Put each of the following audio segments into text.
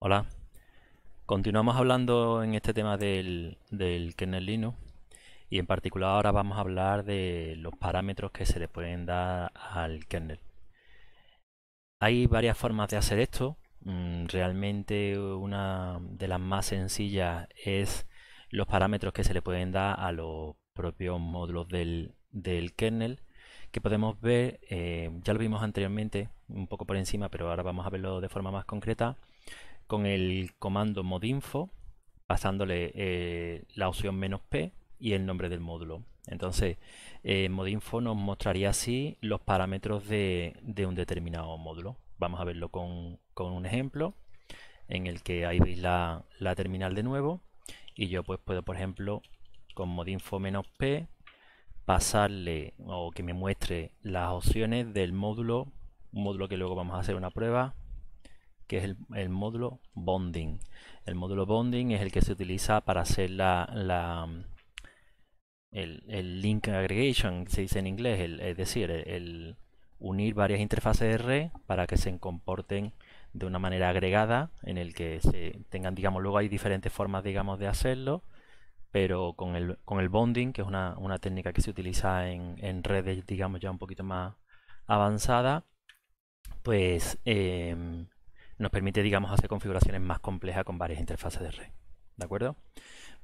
Hola. Continuamos hablando en este tema del, kernel Linux y en particular ahora vamos a hablar de los parámetros que se le pueden dar al kernel. Hay varias formas de hacer esto. Mm, realmente una de las más sencillas es los parámetros que se le pueden dar a los propios módulos del, kernel que podemos ver, eh, ya lo vimos anteriormente un poco por encima, pero ahora vamos a verlo de forma más concreta con el comando modinfo, pasándole eh, la opción menos "-p", y el nombre del módulo. Entonces, eh, modinfo nos mostraría así los parámetros de, un determinado módulo. Vamos a verlo con, un ejemplo en el que ahí veis la, la terminal de nuevo y yo pues puedo, por ejemplo, con modinfo "-p", pasarle o que me muestre las opciones del módulo, un módulo que luego vamos a hacer una prueba, que es el, módulo bonding. El módulo bonding es el que se utiliza para hacer la, el, link aggregation, se dice en inglés, es decir, el, unir varias interfaces de red para que se comporten de una manera agregada en el que se tengan, digamos, luego hay diferentes formas, digamos, de hacerlo, pero con el, con el bonding, que es una, una técnica que se utiliza en, en redes, digamos, ya un poquito más avanzada, pues em, nos permite, digamos, hacer configuraciones más complejas con varias interfaces de red. ¿De acuerdo?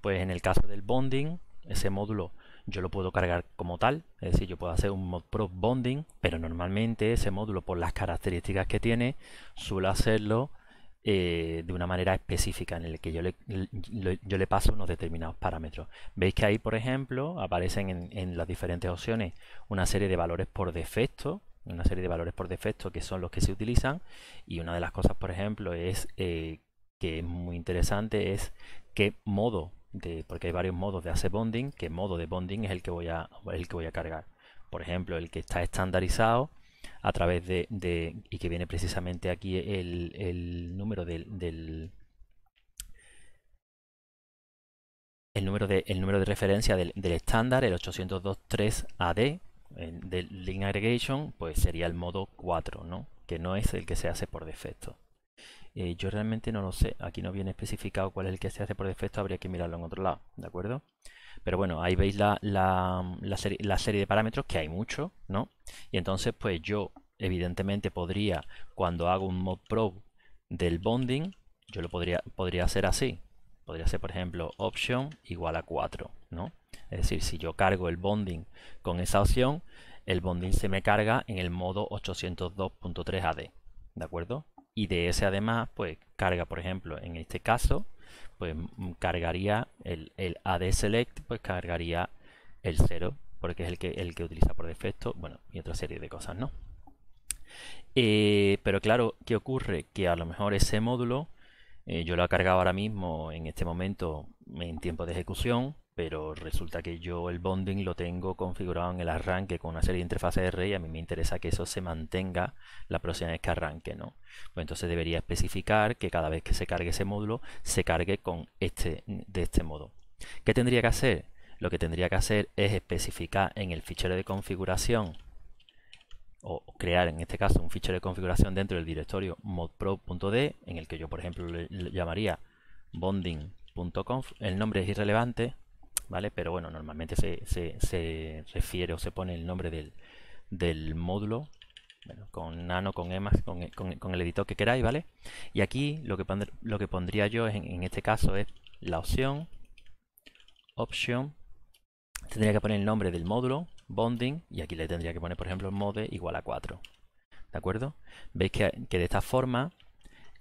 Pues en el caso del bonding, ese módulo yo lo puedo cargar como tal, es decir, yo puedo hacer un mod bonding, pero normalmente ese módulo, por las características que tiene, suele hacerlo eh, de una manera específica en el que yo le, paso unos determinados parámetros. Veis que ahí, por ejemplo, aparecen en las diferentes opciones una serie de valores por defecto una serie de valores por defecto que son los que se utilizan y una de las cosas por ejemplo es eh, que es muy interesante es qué modo de porque hay varios modos de hacer bonding qué modo de bonding es el que voy a el que voy a cargar por ejemplo el que está estandarizado a través de, y que viene precisamente aquí el, número del, del el número de, el número de referencia del, del estándar, el 802.3AD, del link aggregation, pues sería el modo 4, ¿no? que no es el que se hace por defecto. Eh, yo realmente no lo sé, aquí no viene especificado cuál es el que se hace por defecto, habría que mirarlo en otro lado, ¿de acuerdo? Pero bueno, ahí veis la, la, la, serie de parámetros, que hay mucho, ¿no? Y entonces, pues yo evidentemente podría, cuando hago un mod pro del bonding, yo lo podría, podría hacer así, podría ser por ejemplo option igual a 4, ¿no? Es decir, si yo cargo el bonding con esa opción, el bonding se me carga en el modo 802.3 AD, ¿de acuerdo? Y de ese además, pues carga, por ejemplo, en este caso, pues mm, cargaría el, el AD select, pues cargaría el 0, porque es el que, el que utiliza por defecto, bueno, y otra serie de cosas, ¿no? Eh, pero claro, ¿qué ocurre? Que a lo mejor ese módulo eh, yo lo he cargado ahora mismo, en este momento, en tiempo de ejecución, pero resulta que yo el bonding lo tengo configurado en el arranque con una serie de interfaces R y a mí me interesa que eso se mantenga la próxima vez que arranque, ¿no? Pues entonces debería especificar que cada vez que se cargue ese módulo, se cargue con este, de este modo. ¿Qué tendría que hacer? Lo que tendría que hacer es especificar en el fichero de configuración o crear en este caso un fichero de configuración dentro del directorio modpro.d en el que yo por ejemplo le, llamaría bonding.conf el nombre es irrelevante vale pero bueno normalmente se, refiere o se pone el nombre del, módulo bueno, con nano, con emas, con, el editor que queráis, ¿vale? Y aquí lo que, lo que pondría yo en, en este caso es la opción, option, Tendría que poner el nombre del módulo, bonding, y aquí le tendría que poner, por ejemplo, mode igual a 4. ¿De acuerdo? Veis que, de esta forma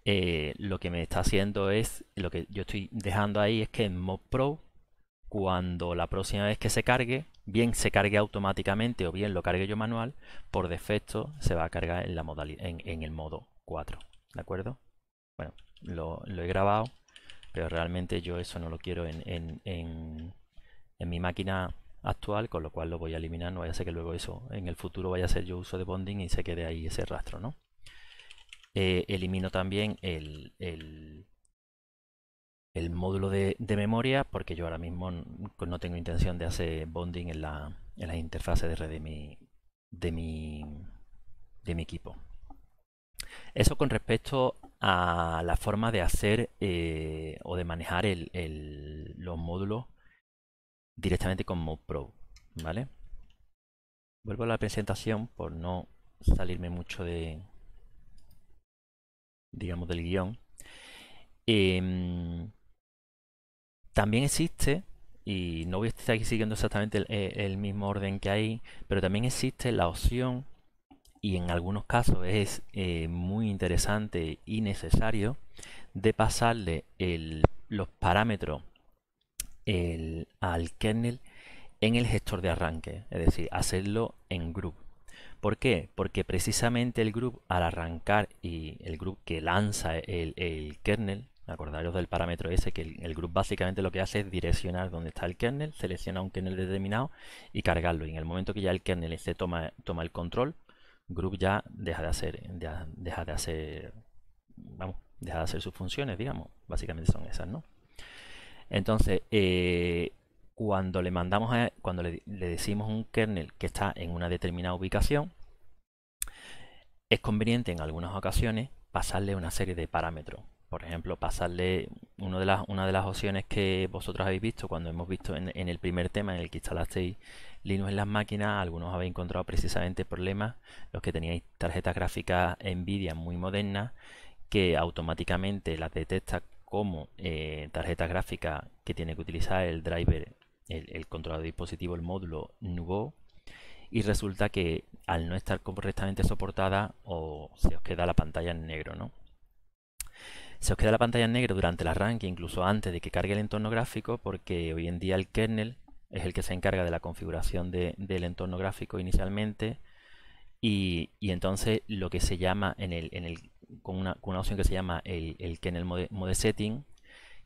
eh, lo que me está haciendo es, lo que yo estoy dejando ahí es que en Mod Pro, cuando la próxima vez que se cargue, bien se cargue automáticamente o bien lo cargue yo manual, por defecto se va a cargar en, la modalidad, en, el modo 4. ¿De acuerdo? Bueno, lo, he grabado, pero realmente yo eso no lo quiero en, en, en mi máquina actual, con lo cual lo voy a eliminar, no vaya a ser que luego eso en el futuro vaya a ser yo uso de bonding y se quede ahí ese rastro, ¿no? Eh, elimino también el, el, módulo de, memoria porque yo ahora mismo no tengo intención de hacer bonding en la, en de red de mi, de, mi, de mi equipo. Eso con respecto a la forma de hacer eh, o de manejar el, los módulos directamente con Mode Pro, ¿vale? Vuelvo a la presentación por no salirme mucho de, digamos, del guión. Em, también existe, y no voy a estar aquí siguiendo exactamente eh, el, mismo orden que hay, pero también existe la opción, y en algunos casos es eh, muy interesante y necesario, de pasarle los parámetros el, al kernel en el gestor de arranque, es decir, hacerlo en group. ¿Por qué? Porque precisamente el group al arrancar y el group que lanza el, kernel, acordaros del parámetro ese, que el, group básicamente lo que hace es direccionar donde está el kernel, selecciona un kernel determinado y cargarlo. Y en el momento que ya el kernel se toma, toma el control, group ya deja de hacer, de hacer, vamos, deja de hacer sus funciones, digamos. Básicamente son esas, ¿no? Entonces, eh, cuando le mandamos e, cuando le, decimos un kernel que está en una determinada ubicación, es conveniente en algunas ocasiones pasarle una serie de parámetros. Por ejemplo, pasarle una de las opciones que vosotros habéis visto cuando hemos visto en, el primer tema en el que instalasteis Linux en las máquinas, algunos habéis encontrado precisamente problemas, los que teníais tarjetas gráficas Nvidia muy modernas, que automáticamente las detecta como eh, tarjeta gráfica que tiene que utilizar el driver, el, controlador de dispositivo, el módulo NUVO, y resulta que al no estar correctamente soportada o se os queda la pantalla en negro, ¿no? Se os queda la pantalla en negro durante el arranque, incluso antes de que cargue el entorno gráfico, porque hoy en día el kernel es el que se encarga de la configuración del entorno gráfico inicialmente y, entonces lo que se llama en el, en el con una, opción que se llama el, el en el mode, setting,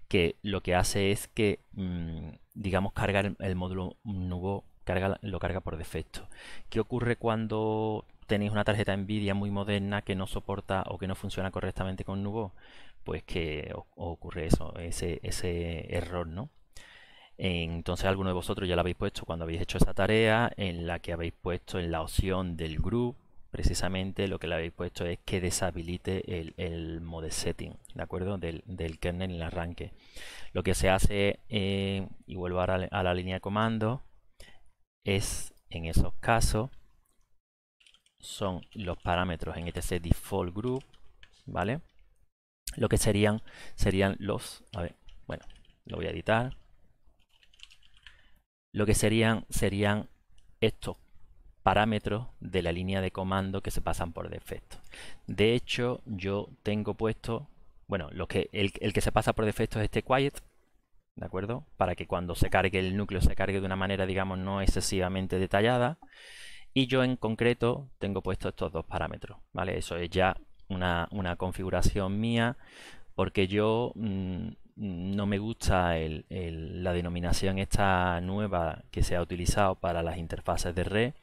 que lo que hace es que, mm, digamos, cargar el, módulo nubo, carga, lo carga por defecto. ¿Qué ocurre cuando tenéis una tarjeta Nvidia muy moderna que no soporta o que no funciona correctamente con Nubo, pues que ocurre eso, ese, ese error, ¿no? Entonces alguno de vosotros ya lo habéis puesto cuando habéis hecho esa tarea en la que habéis puesto en la opción del group precisamente lo que le habéis puesto es que deshabilite el, el mode setting, ¿de acuerdo? Del, kernel en el arranque. Lo que se hace, eh, y vuelvo ahora a la línea de comando, es en esos casos, son los parámetros en este default group, ¿vale? Lo que serían, serían los, a ver, bueno, lo voy a editar. Lo que serían, serían estos parámetros de la línea de comando que se pasan por defecto. De hecho, yo tengo puesto, bueno, lo que, el, que se pasa por defecto es este quiet, ¿de acuerdo? Para que cuando se cargue el núcleo se cargue de una manera, digamos, no excesivamente detallada. Y yo en concreto tengo puesto estos dos parámetros, ¿vale? Eso es ya una, configuración mía porque yo mm, no me gusta la denominación esta nueva que se ha utilizado para las interfaces de red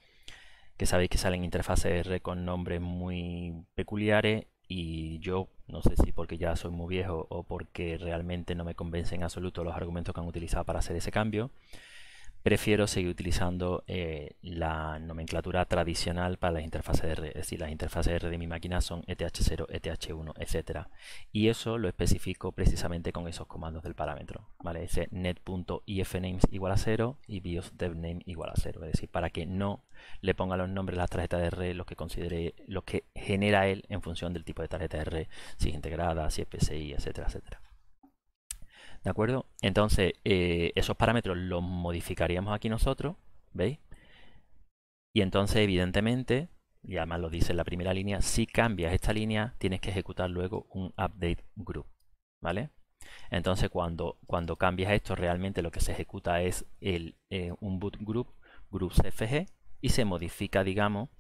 que sabéis que salen interfaces R con nombres muy peculiares y yo no sé si porque ya soy muy viejo o porque realmente no me convencen en absoluto los argumentos que han utilizado para hacer ese cambio prefiero seguir utilizando eh, la nomenclatura tradicional para las interfaces de red. Es decir, las interfaces de de mi máquina son ETH0, ETH1, etc. Y eso lo especifico precisamente con esos comandos del parámetro. ¿vale? Ese net.ifnames igual a 0 y biosdevname igual a cero, Es decir, para que no le ponga los nombres a las tarjetas de red, los que considere, lo que genera él en función del tipo de tarjeta de red, si es integrada, si es PCI, etcétera, etcétera. ¿De acuerdo? Entonces, eh, esos parámetros los modificaríamos aquí nosotros, ¿veis? Y entonces, evidentemente, ya además lo dice en la primera línea, si cambias esta línea, tienes que ejecutar luego un update group, ¿vale? Entonces, cuando, cuando cambias esto, realmente lo que se ejecuta es el, eh, un boot group, group CFG, y se modifica, digamos,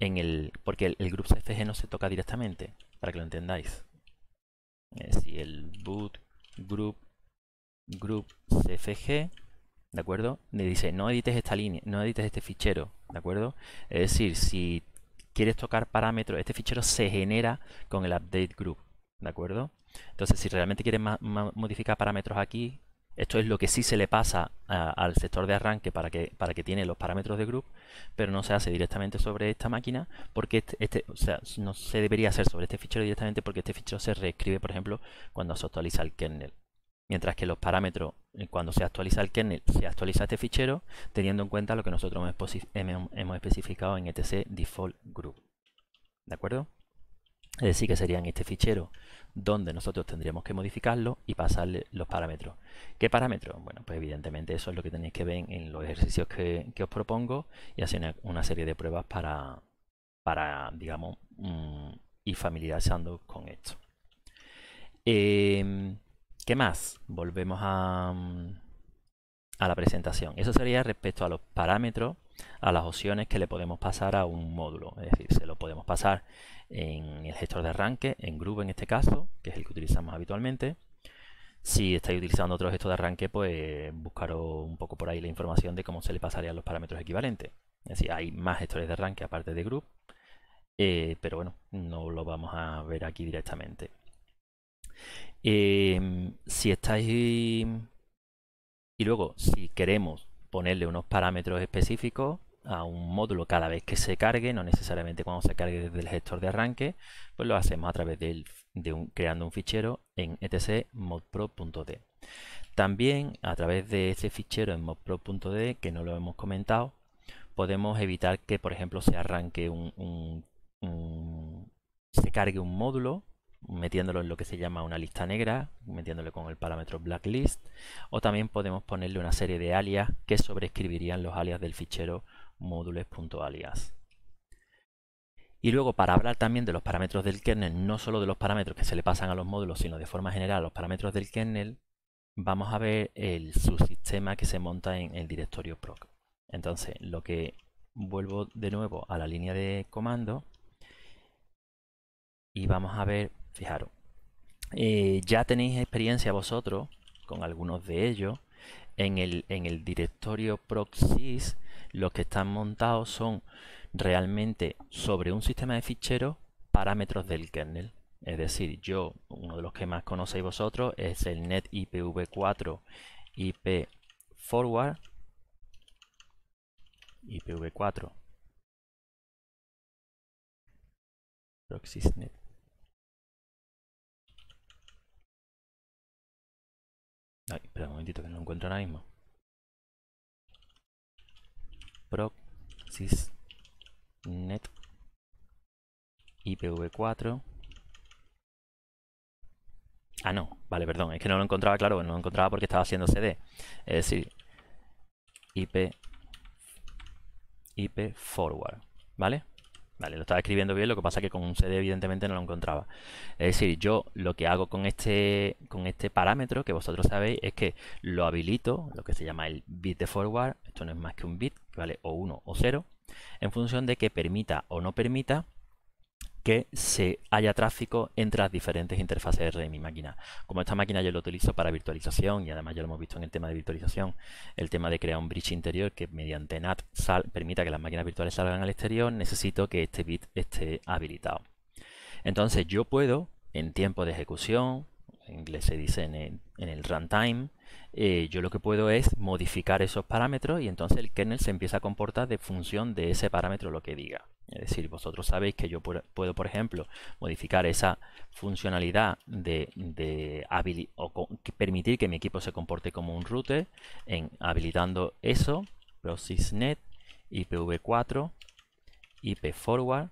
en el porque el, group CFG no se toca directamente, para que lo entendáis. Eh, si el boot group group cfg, ¿de acuerdo? Le dice, no edites esta línea, no edites este fichero, ¿de acuerdo? Es decir, si quieres tocar parámetros, este fichero se genera con el update group, ¿de acuerdo? Entonces, si realmente quieres modificar parámetros aquí, esto es lo que sí se le pasa al sector de arranque para que, para que tiene los parámetros de group, pero no se hace directamente sobre esta máquina, porque este, este o sea, no se debería hacer sobre este fichero directamente porque este fichero se reescribe, por ejemplo, cuando se actualiza el kernel. Mientras que los parámetros, eh, cuando se actualiza el kernel, se actualiza este fichero teniendo en cuenta lo que nosotros hemos especificado en etc default group. ¿De acuerdo? Es decir, que sería en este fichero donde nosotros tendríamos que modificarlo y pasarle los parámetros. ¿Qué parámetros? Bueno, pues evidentemente eso es lo que tenéis que ver en los ejercicios que, os propongo y hacer una, serie de pruebas para, digamos, mm, ir familiarizando con esto. Eh, ¿Qué más? Volvemos mm, a, la presentación. Eso sería respecto a los parámetros, a las opciones que le podemos pasar a un módulo. Es decir, se lo podemos pasar en el gestor de arranque, en Group, en este caso, que es el que utilizamos habitualmente. Si estáis utilizando otro gestor de arranque, pues buscaros un poco por ahí la información de cómo se le pasarían los parámetros equivalentes. Es decir, hay más gestores de arranque aparte de Group, eh, pero bueno, no lo vamos a ver aquí directamente. Em, si estáis... Y luego, si queremos ponerle unos parámetros específicos a un módulo cada vez que se cargue, no necesariamente cuando se cargue desde el gestor de arranque, pues lo hacemos a través de, un, creando un fichero en etcmodpro.d. También a través de ese fichero en modpro.d, que no lo hemos comentado, podemos evitar que, por ejemplo, se arranque un se cargue un módulo metiéndolo en lo que se llama una lista negra, metiéndole con el parámetro blacklist, o también podemos ponerle una serie de alias que sobreescribirían los alias del fichero modules.alias. Y luego para hablar también de los parámetros del kernel, no solo de los parámetros que se le pasan a los módulos, sino de forma general los parámetros del kernel, vamos a ver el subsistema que se monta en el directorio proc. Entonces, lo que vuelvo de nuevo a la línea de comando y vamos a ver Fijaros, eh, ya tenéis experiencia vosotros con algunos de ellos. En el, en el directorio Proxys los que están montados son realmente sobre un sistema de ficheros parámetros del kernel. Es decir, yo, uno de los que más conocéis vosotros es el net IPv4 IP forward IPv4 proxysnet Ay, espera un momentito que no lo encuentro ahora mismo. ProxysNet net IPv4 Ah, no, vale, perdón, es que no lo encontraba, claro, no lo encontraba porque estaba haciendo CD. Es decir, IP, IP forward, ¿vale? lo estaba escribiendo bien, lo que pasa es que con un CD evidentemente no lo encontraba. Es decir, yo lo que hago con este, con este parámetro, que vosotros sabéis, es que lo habilito, lo que se llama el bit de forward, esto no es más que un bit, ¿vale? O 1 o 0, en función de que permita o no permita que se haya tráfico entre las diferentes interfaces de mi máquina. Como esta máquina yo lo utilizo para virtualización y además ya lo hemos visto en el tema de virtualización, el tema de crear un bridge interior que mediante NAT sal permita que las máquinas virtuales salgan al exterior, necesito que este bit esté habilitado. Entonces yo puedo, en tiempo de ejecución, en inglés se dice en el, runtime, eh, yo lo que puedo es modificar esos parámetros y entonces el kernel se empieza a comportar de función de ese parámetro lo que diga. Es decir, vosotros sabéis que yo puedo, por ejemplo, modificar esa funcionalidad de, permitir que mi equipo se comporte como un router en habilitando eso, ProSysNet, IPv4, IPForward,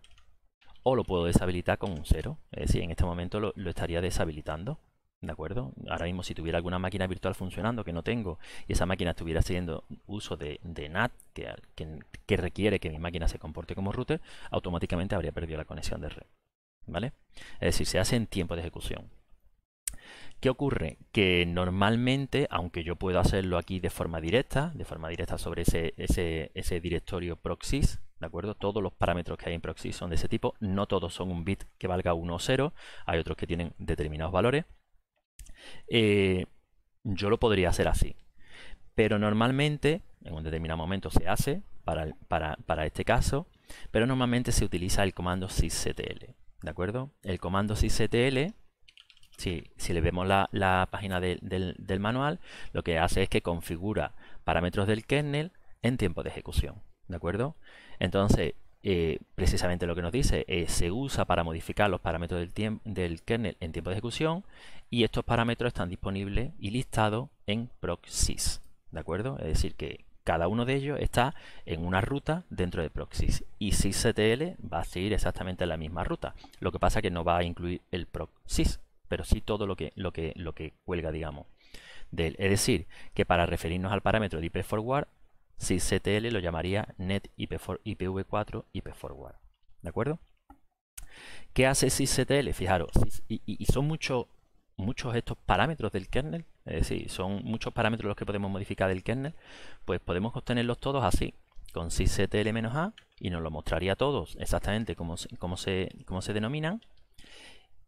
o lo puedo deshabilitar con un 0. Es decir, en este momento lo estaría deshabilitando. ¿De acuerdo? Ahora mismo si tuviera alguna máquina virtual funcionando que no tengo y esa máquina estuviera haciendo uso de, de NAT que, requiere que mi máquina se comporte como router, automáticamente habría perdido la conexión de red. ¿Vale? Es decir, se hace en tiempo de ejecución. ¿Qué ocurre? Que normalmente, aunque yo puedo hacerlo aquí de forma directa, de forma directa sobre ese, ese, directorio proxys ¿De acuerdo? Todos los parámetros que hay en proxy son de ese tipo. No todos son un bit que valga 1 o 0. Hay otros que tienen determinados valores. Eh, yo lo podría hacer así. Pero normalmente, en un determinado momento se hace para, para, este caso, pero normalmente se utiliza el comando sysctl. ¿De acuerdo? El comando sysctl, si, si le vemos la, página del, del manual, lo que hace es que configura parámetros del kernel en tiempo de ejecución. ¿De acuerdo? Entonces, eh, precisamente lo que nos dice, se usa para modificar los parámetros del, del, kernel en tiempo de ejecución y estos parámetros están disponibles y listados en proxys, ¿de acuerdo? Es decir, que cada uno de ellos está en una ruta dentro de proxys y sysctl va a seguir exactamente la misma ruta, lo que pasa que no va a incluir el proxys, pero sí todo lo que, lo que, lo que cuelga, digamos. De Es decir, que para referirnos al parámetro de IP forward sysctl lo llamaría net IPv4 forward, ¿De acuerdo? ¿Qué hace SysCTL? Fijaros, y, son muchos muchos estos parámetros del kernel, es decir, son muchos parámetros los que podemos modificar del kernel, pues podemos obtenerlos todos así, con sysctl-a, y nos lo mostraría todos exactamente como se, se denominan,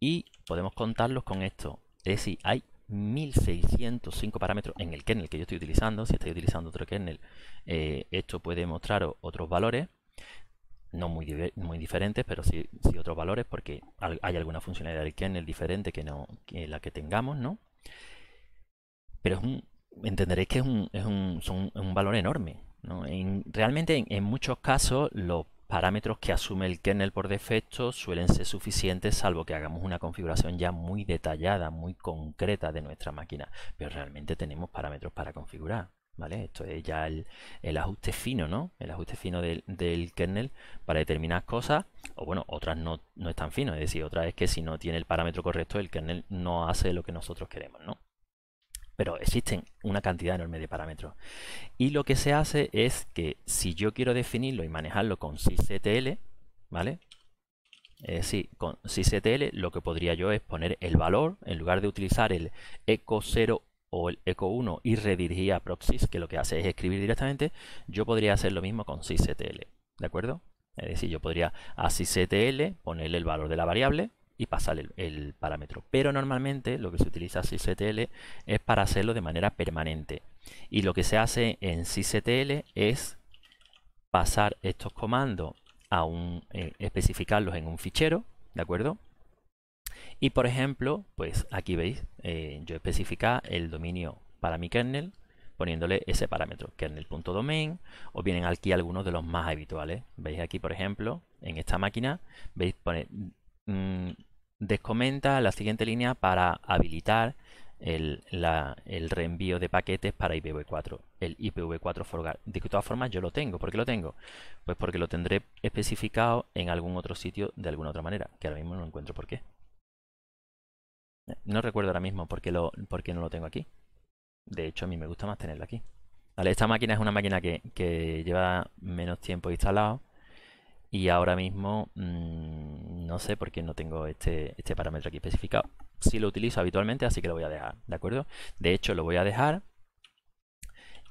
y podemos contarlos con esto, es decir, hay 1605 parámetros en el kernel que yo estoy utilizando. Si estáis utilizando otro kernel, eh, esto puede mostrar otros valores, no muy, muy diferentes, pero sí, otros valores, porque hay alguna funcionalidad del kernel diferente que, no, la que tengamos, ¿no? Pero es un, entenderéis que es un, es un, un valor enorme. realmente en, en, muchos casos los parámetros que asume el kernel por defecto suelen ser suficientes salvo que hagamos una configuración ya muy detallada, muy concreta de nuestra máquina, pero realmente tenemos parámetros para configurar. ¿Vale? Esto es ya el, ajuste fino, ¿no? El ajuste fino del, kernel para determinadas cosas, o bueno, otras no, están finas, es decir, otra es que si no tiene el parámetro correcto, el kernel no hace lo que nosotros queremos, ¿no? Pero existen una cantidad enorme de parámetros. Y lo que se hace es que si yo quiero definirlo y manejarlo con CCTL, ¿vale? Es eh, decir, con CCTL lo que podría yo es poner el valor, en lugar de utilizar el eco0 o el eco1 y redirigir a proxys, que lo que hace es escribir directamente, yo podría hacer lo mismo con CCTL. ¿de acuerdo? Es decir, yo podría a sysctl ponerle el valor de la variable, y pasar el, parámetro. Pero normalmente lo que se utiliza CCTL es para hacerlo de manera permanente. Y lo que se hace en CCTL es pasar estos comandos a un, eh, especificarlos en un fichero, ¿de acuerdo? Y por ejemplo, pues aquí veis, eh, yo especifica el dominio para mi kernel poniéndole ese parámetro, kernel.domain, o vienen aquí algunos de los más habituales. Veis aquí, por ejemplo, en esta máquina, veis, pone, mm, Descomenta la siguiente línea para habilitar el, reenvío de paquetes para IPv4, el IPv4 forgar. De todas formas, yo lo tengo. ¿Por qué lo tengo? Pues porque lo tendré especificado en algún otro sitio de alguna otra manera, que ahora mismo no encuentro por qué. Eh, no recuerdo ahora mismo por qué, no lo tengo aquí. De hecho, a mí me gusta más tenerlo aquí. esta máquina es una máquina que lleva menos tiempo instalado y ahora mismo mm, no sé por qué no tengo este, este parámetro aquí especificado. si lo utilizo habitualmente, así que lo voy a dejar, ¿de acuerdo? De hecho, lo voy a dejar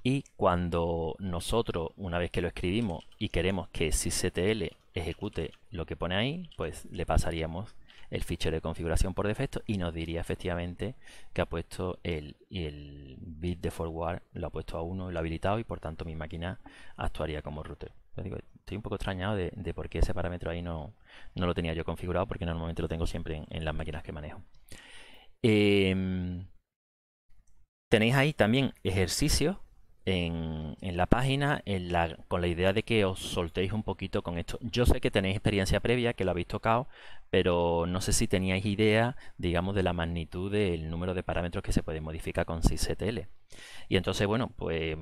y cuando nosotros, una vez que lo escribimos y queremos que sysctl ejecute lo que pone ahí, pues le pasaríamos el fichero de configuración por defecto y nos diría efectivamente que ha puesto el, el bit de forward, lo ha puesto a 1 lo ha habilitado y por tanto mi máquina actuaría como router estoy un poco extrañado de, por qué ese parámetro ahí no, no, lo tenía yo configurado, porque normalmente lo tengo siempre en, las máquinas que manejo. Em, tenéis ahí también ejercicios en, la página con la idea de que os soltéis un poquito con esto. Yo sé que tenéis experiencia previa, que lo habéis tocado, pero no sé si teníais idea, digamos, de la magnitud del número de parámetros que se puede modificar con SysCTL. Y entonces, bueno, pues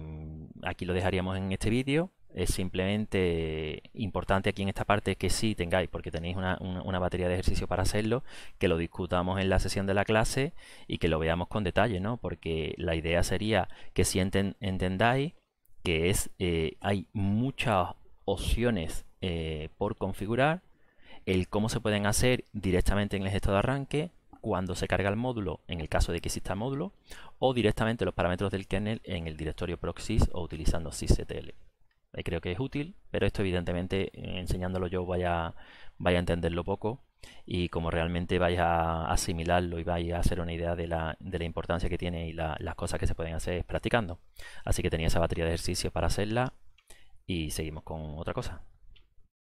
aquí lo dejaríamos en este vídeo. Es simplemente importante aquí en esta parte que sí tengáis, porque tenéis una, batería de ejercicio para hacerlo, que lo discutamos en la sesión de la clase y que lo veamos con detalle, ¿no? Porque la idea sería que si entendáis que es eh, hay muchas opciones eh, por configurar, el cómo se pueden hacer directamente en el gesto de arranque, cuando se carga el módulo, en el caso de que exista módulo, o directamente los parámetros del kernel en el directorio proxys o utilizando sysctl. Eh, creo que es útil, pero esto evidentemente eh, enseñándolo yo vaya, vaya a entenderlo poco y como realmente vais a asimilarlo y vais a hacer una idea de la, de la importancia que tiene y las cosas que se pueden hacer practicando. Así que tenía esa batería de ejercicio para hacerla y seguimos con otra cosa.